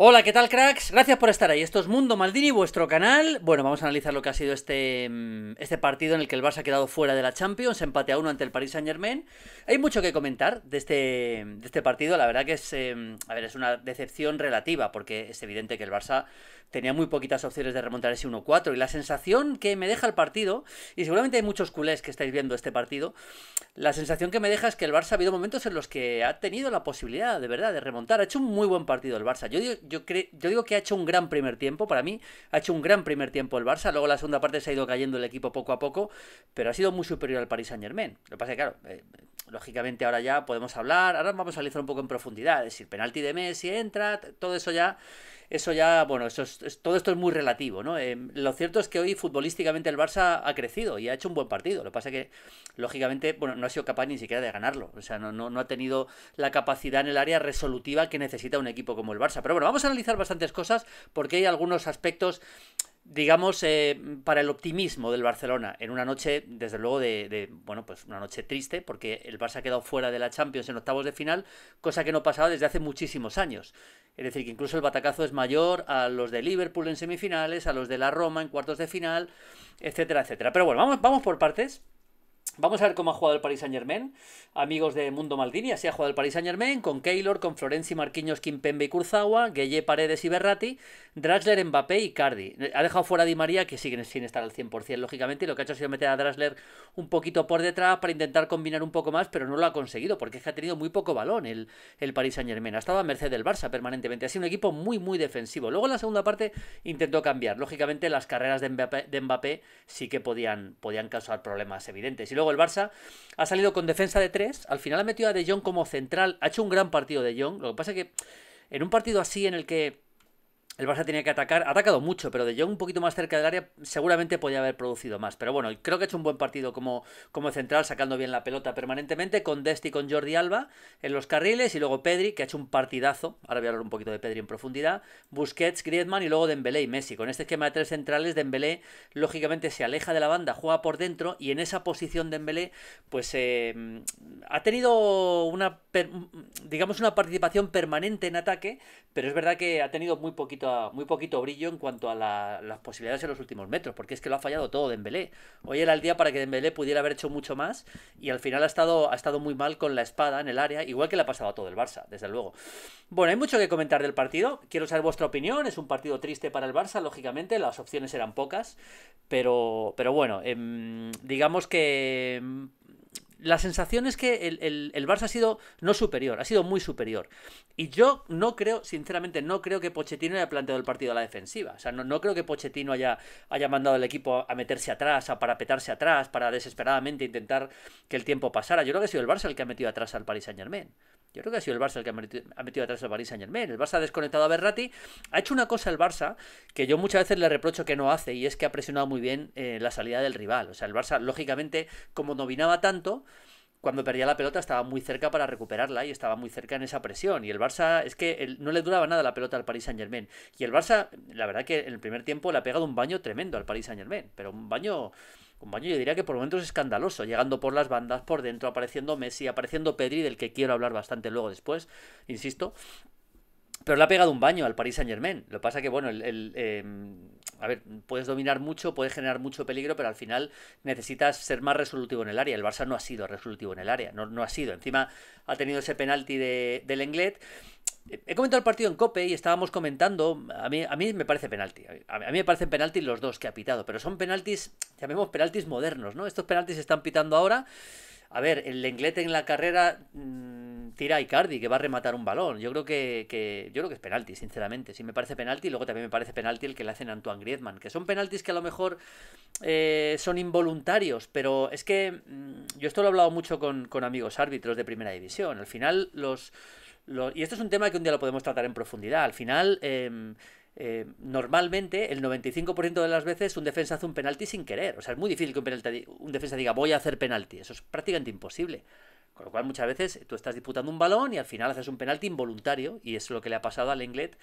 Hola, ¿qué tal cracks? Gracias por estar ahí. Esto es Mundo Maldini, vuestro canal. Bueno, vamos a analizar lo que ha sido este, mm, este partido en el que el Barça ha quedado fuera de la Champions, empate a uno ante el Paris Saint Germain. Hay mucho que comentar de este, de este partido. La verdad que es, em, a ver, es una decepción relativa, porque es evidente que el Barça tenía muy poquitas opciones de remontar ese 1-4. Y la sensación que me deja el partido, y seguramente hay muchos culés que estáis viendo este partido, la sensación que me deja es que el Barça ha habido momentos en los que ha tenido la posibilidad, de verdad, de remontar. Ha hecho un muy buen partido el Barça. Yo digo, yo, yo digo que ha hecho un gran primer tiempo, para mí, ha hecho un gran primer tiempo el Barça. Luego la segunda parte se ha ido cayendo el equipo poco a poco, pero ha sido muy superior al Paris Saint Germain. Lo que pasa es que, claro, eh, lógicamente ahora ya podemos hablar, ahora vamos a analizar un poco en profundidad, es decir, penalti de Messi entra, todo eso ya, eso ya, bueno, eso todo esto es muy relativo, ¿no? Em, lo cierto es que hoy futbolísticamente el Barça ha crecido y ha hecho un buen partido, lo que pasa que, lógicamente, bueno, no ha sido capaz ni siquiera de ganarlo, o sea, no, no, no ha tenido la capacidad en el área resolutiva que necesita un equipo como el Barça, pero bueno, vamos a analizar bastantes cosas porque hay algunos aspectos digamos, eh, para el optimismo del Barcelona, en una noche, desde luego, de, de, bueno, pues una noche triste, porque el Barça ha quedado fuera de la Champions en octavos de final, cosa que no pasaba desde hace muchísimos años. Es decir, que incluso el batacazo es mayor a los de Liverpool en semifinales, a los de la Roma en cuartos de final, etcétera, etcétera. Pero bueno, vamos, vamos por partes. Vamos a ver cómo ha jugado el Paris Saint Germain, amigos de Mundo Maldini, así ha jugado el Paris Saint Germain, con Keylor, con Florenzi, Marquinhos, Kimpembe y Kurzawa, Gueye, Paredes y Berratti, Drasler, Mbappé y Cardi. Ha dejado fuera a Di María, que sigue sin estar al 100%, lógicamente, y lo que ha hecho ha sido meter a Drasler un poquito por detrás para intentar combinar un poco más, pero no lo ha conseguido, porque es que ha tenido muy poco balón el, el Paris Saint Germain. Ha estado a merced del Barça permanentemente, ha sido un equipo muy, muy defensivo. Luego en la segunda parte intentó cambiar, lógicamente las carreras de Mbappé, sí que podían, podían causar problemas evidentes luego el Barça ha salido con defensa de tres. Al final ha metido a De Jong como central. Ha hecho un gran partido De Jong. Lo que pasa es que en un partido así en el que el Barça tenía que atacar, ha atacado mucho, pero De llegar un poquito más cerca del área seguramente podía haber producido más. Pero bueno, creo que ha hecho un buen partido como, como central, sacando bien la pelota permanentemente, con Desti y con Jordi Alba en los carriles, y luego Pedri, que ha hecho un partidazo, ahora voy a hablar un poquito de Pedri en profundidad, Busquets, Griezmann y luego Dembélé y Messi. Con este esquema de tres centrales, Dembélé lógicamente se aleja de la banda, juega por dentro, y en esa posición Dembélé, pues eh, ha tenido una, digamos, una participación permanente en ataque, pero es verdad que ha tenido muy poquito muy poquito brillo en cuanto a las posibilidades en los últimos metros, porque es que lo ha fallado todo Dembélé. Hoy era el día para que Dembélé pudiera haber hecho mucho más y al final ha estado, ha estado muy mal con la espada en el área, igual que le ha pasado a todo el Barça, desde luego. Bueno, hay mucho que comentar del partido, quiero saber vuestra opinión, es un partido triste para el Barça, lógicamente, las opciones eran pocas, pero, pero bueno, em, digamos que em, la sensación es que el, Barça ha sido no superior, ha sido muy superior. Y yo no creo, sinceramente, no creo que Pochettino haya planteado el partido a la defensiva. O sea, no, creo que Pochettino haya, haya mandado al equipo a meterse atrás, a parapetarse atrás, para desesperadamente intentar que el tiempo pasara. Yo creo que ha sido el Barça el que ha metido atrás al Paris Saint Germain. Yo creo que ha sido el Barça el que ha metido, atrás al Paris Saint Germain. El Barça ha desconectado a Berrati. Ha hecho una cosa el Barça que yo muchas veces le reprocho que no hace y es que ha presionado muy bien eh, la salida del rival. O sea, el Barça, lógicamente, como dominaba tanto, cuando perdía la pelota estaba muy cerca para recuperarla y estaba muy cerca en esa presión. Y el Barça, es que no le duraba nada la pelota al Paris Saint Germain. Y el Barça, la verdad que en el primer tiempo le ha pegado un baño tremendo al Paris Saint Germain, pero un baño un baño yo diría que por momentos escandaloso, llegando por las bandas, por dentro, apareciendo Messi, apareciendo Pedri, del que quiero hablar bastante luego después, insisto. Pero le ha pegado un baño al Paris Saint Germain. Lo pasa que, bueno, el, em, a ver, puedes dominar mucho, puedes generar mucho peligro, pero al final necesitas ser más resolutivo en el área. El Barça no ha sido resolutivo en el área, no, ha sido. Encima ha tenido ese penalti de, de Lenglet. He comentado el partido en Cope y estábamos comentando, a mí, a mí me parece penalti, a mí, me parecen penaltis los dos que ha pitado, pero son penaltis, llamemos penaltis modernos, ¿no? Estos penaltis se están pitando ahora. A ver, el Lenglet en la carrera... Mm, tira a Icardi, que va a rematar un balón. Yo creo que, yo creo que es penalti, sinceramente. si me parece penalti, luego también me parece penalti el que le hacen a Antoine Griezmann, que son penaltis que a lo mejor eh, son involuntarios, pero es que mm, yo esto lo he hablado mucho con, amigos árbitros de primera división. Al final, los, Y esto es un tema que un día lo podemos tratar en profundidad. Al final... Em, eh, normalmente el 95% de las veces un defensa hace un penalti sin querer. O sea, es muy difícil que un defensa diga voy a hacer penalti. Eso es prácticamente imposible. Con lo cual muchas veces tú estás disputando un balón y al final haces un penalti involuntario y es lo que le ha pasado al Englet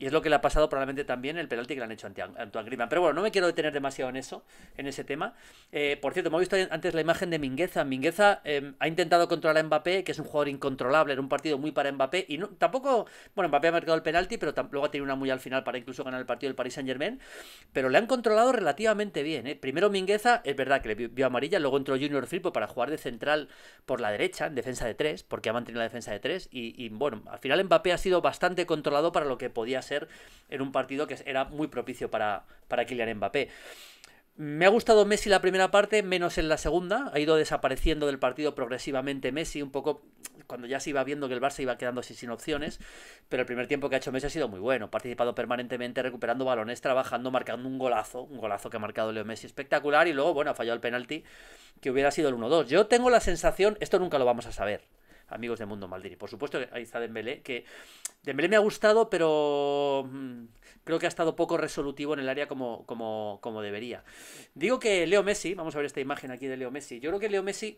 y es lo que le ha pasado probablemente también el penalti que le han hecho ante Antoine Griezmann. Pero bueno, no me quiero detener demasiado en eso, en ese tema. Eh, por cierto, hemos visto antes la imagen de Mingueza. Mingueza em, ha intentado controlar a Mbappé, que es un jugador incontrolable, era un partido muy para Mbappé. Y tampoco, bueno, Mbappé ha marcado el penalti, pero luego ha tenido una muy al final para incluso ganar el partido del Paris Saint Germain. Pero le han controlado relativamente bien. ¿eh? Primero Mingueza, es verdad que le vio amarilla, luego entró Junior Firpo para jugar de central por la derecha, en defensa de tres, porque ha mantenido la defensa de tres. y bueno, al final Mbappé ha sido bastante controlado para lo que podía ser ser en un partido que era muy propicio para, Kylian Mbappé. Me ha gustado Messi la primera parte, menos en la segunda. Ha ido desapareciendo del partido progresivamente Messi, un poco cuando ya se iba viendo que el Barça iba quedándose sin opciones. Pero el primer tiempo que ha hecho Messi ha sido muy bueno. ha Participado permanentemente, recuperando balones, trabajando, marcando un golazo. Un golazo que ha marcado Leo Messi espectacular. Y luego, bueno, ha fallado el penalti, que hubiera sido el 1-2. Yo tengo la sensación, esto nunca lo vamos a saber amigos de Mundo Maldini. Por supuesto que ahí está Dembélé, que Dembélé me ha gustado, pero mm, creo que ha estado poco resolutivo en el área como, como, debería. Digo que Leo Messi, vamos a ver esta imagen aquí de Leo Messi, yo creo que Leo Messi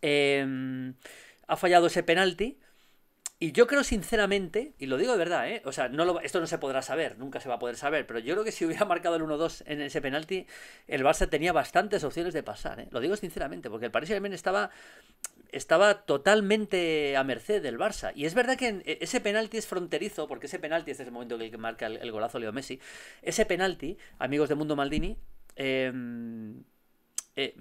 em, ha fallado ese penalti. Y yo creo sinceramente, y lo digo de verdad, ¿eh? o sea, no esto no se podrá saber, nunca se va a poder saber, pero yo creo que si hubiera marcado el 1-2 en ese penalti, el Barça tenía bastantes opciones de pasar, ¿eh? lo digo sinceramente, porque el Paris saint estaba estaba totalmente a merced del Barça. Y es verdad que e, ese penalti es fronterizo, porque ese penalti, es el momento que marca el, el golazo Leo Messi, ese penalti, amigos de Mundo Maldini, eh, eh,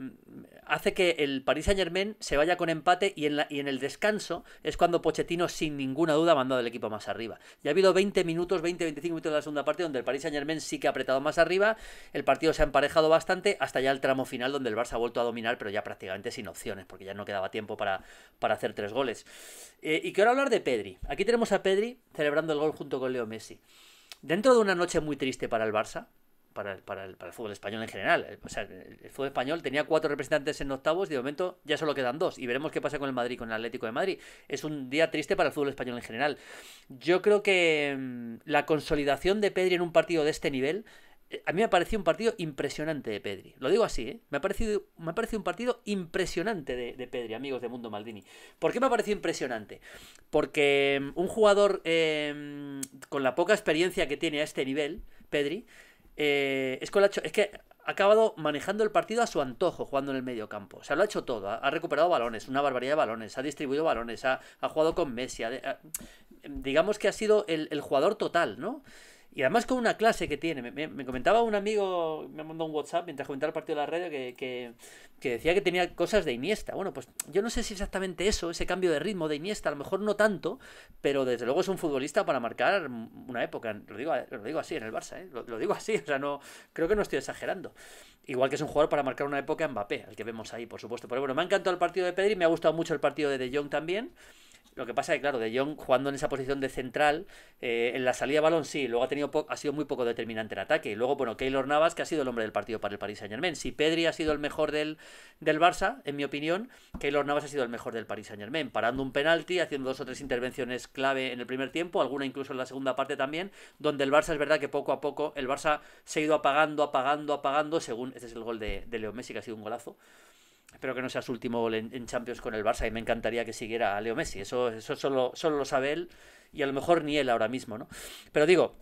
hace que el Paris Saint Germain se vaya con empate y en, el descanso es cuando Pochettino sin ninguna duda ha mandado al equipo más arriba. Ya ha habido 20 minutos, 20-25 minutos de la segunda parte donde el Paris Saint Germain sí que ha apretado más arriba, el partido se ha emparejado bastante hasta ya el tramo final donde el Barça ha vuelto a dominar pero ya prácticamente sin opciones porque ya no quedaba tiempo para, para hacer tres goles. Eh, y quiero hablar de Pedri. Aquí tenemos a Pedri celebrando el gol junto con Leo Messi. Dentro de una noche muy triste para el Barça, para, el, fútbol español en general. Eh, o sea, el fútbol español tenía cuatro representantes en octavos y de momento ya solo quedan dos. Y veremos qué pasa con el Madrid, con el Atlético de Madrid. Es un día triste para el fútbol español en general. Yo creo que mm, la consolidación de Pedri en un partido de este nivel eh, a mí me ha parecido un partido impresionante de Pedri. Lo digo así, ¿eh? Me ha parecido, me ha un partido impresionante de, Pedri, amigos de Mundo Maldini. ¿Por qué me ha parecido impresionante? Porque mm, un jugador em, con la poca experiencia que tiene a este nivel, Pedri, eh, es, que ha acabado manejando el partido a su antojo, jugando en el medio campo. O sea, lo ha hecho todo. Ha, recuperado balones, una barbaridad de balones, ha distribuido balones, ha, jugado con Messi. digamos que ha sido el, el jugador total, ¿no? Y además con una clase que tiene. Me, comentaba un amigo, me mandó un WhatsApp mientras comentaba el partido de la radio que, decía que tenía cosas de Iniesta. Bueno, pues yo no sé si exactamente eso, ese cambio de ritmo de Iniesta, a lo mejor no tanto, pero desde luego es un futbolista para marcar una época. Lo digo, lo digo así en el Barça, ¿eh? lo, digo así, o sea, no creo que no estoy exagerando. Igual que es un jugador para marcar una época en Mbappé, al que vemos ahí, por supuesto. Pero bueno, me ha encantado el partido de Pedri, me ha gustado mucho el partido de De Jong también. Lo que pasa es que, claro, De Jong jugando en esa posición de central, eh, en la salida balón sí, luego ha, tenido ha sido muy poco determinante el ataque. Y luego, bueno, Keylor Navas, que ha sido el hombre del partido para el Paris Saint Germain. Si Pedri ha sido el mejor del, del Barça, en mi opinión, Keylor Navas ha sido el mejor del Paris Saint Germain, parando un penalti, haciendo dos o tres intervenciones clave en el primer tiempo, alguna incluso en la segunda parte también, donde el Barça es verdad que poco a poco el Barça se ha ido apagando, apagando, apagando, según este es el gol de, de Leo Messi, que ha sido un golazo. Espero que no sea su último gol en, Champions con el Barça y me encantaría que siguiera a Leo Messi. Eso, eso solo, solo lo sabe él y a lo mejor ni él ahora mismo, ¿no? Pero digo,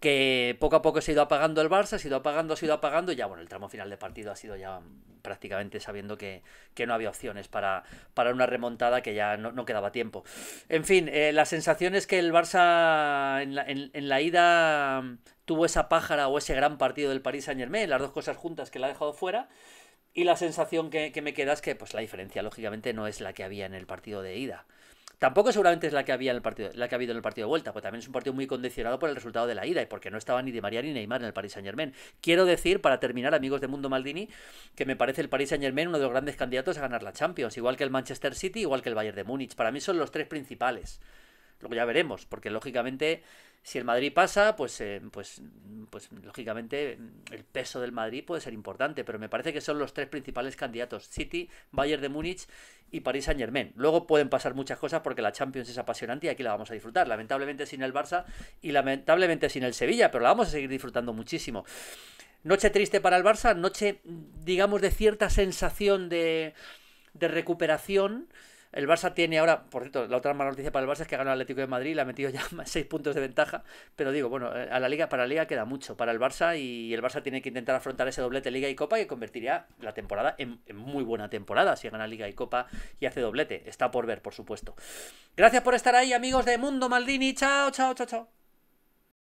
que poco a poco se ha ido apagando el Barça, ha ido apagando, ha ido apagando, y ya bueno, el tramo final de partido ha sido ya prácticamente sabiendo que, no había opciones para, para una remontada que ya no, quedaba tiempo. En fin, eh, la sensación es que el Barça en la, en, la ida tuvo esa pájara o ese gran partido del Paris Saint Germain, las dos cosas juntas que la ha dejado fuera, y la sensación que, me queda es que pues, la diferencia, lógicamente, no es la que había en el partido de ida. Tampoco seguramente es la que había en el partido, la que ha habido en el partido de vuelta, porque también es un partido muy condicionado por el resultado de la ida y porque no estaba ni de María ni Neymar en el Paris Saint Germain. Quiero decir, para terminar, amigos de Mundo Maldini, que me parece el Paris Saint Germain uno de los grandes candidatos a ganar la Champions, igual que el Manchester City, igual que el Bayern de Múnich. Para mí son los tres principales. Luego ya veremos, porque lógicamente si el Madrid pasa, pues, eh, pues, pues lógicamente el peso del Madrid puede ser importante, pero me parece que son los tres principales candidatos, City, Bayern de Múnich y París Saint Germain. Luego pueden pasar muchas cosas porque la Champions es apasionante y aquí la vamos a disfrutar, lamentablemente sin el Barça y lamentablemente sin el Sevilla, pero la vamos a seguir disfrutando muchísimo. Noche triste para el Barça, noche, digamos, de cierta sensación de, de recuperación el Barça tiene ahora, por cierto, la otra mala noticia para el Barça es que ha ganado el Atlético de Madrid le ha metido ya 6 puntos de ventaja. Pero digo, bueno, eh, a la Liga, para la Liga queda mucho para el Barça y el Barça tiene que intentar afrontar ese doblete Liga y Copa que convertiría la temporada en, en muy buena temporada si gana Liga y Copa y hace doblete. Está por ver, por supuesto. Gracias por estar ahí, amigos de Mundo Maldini. Chao, chao, chao, chao.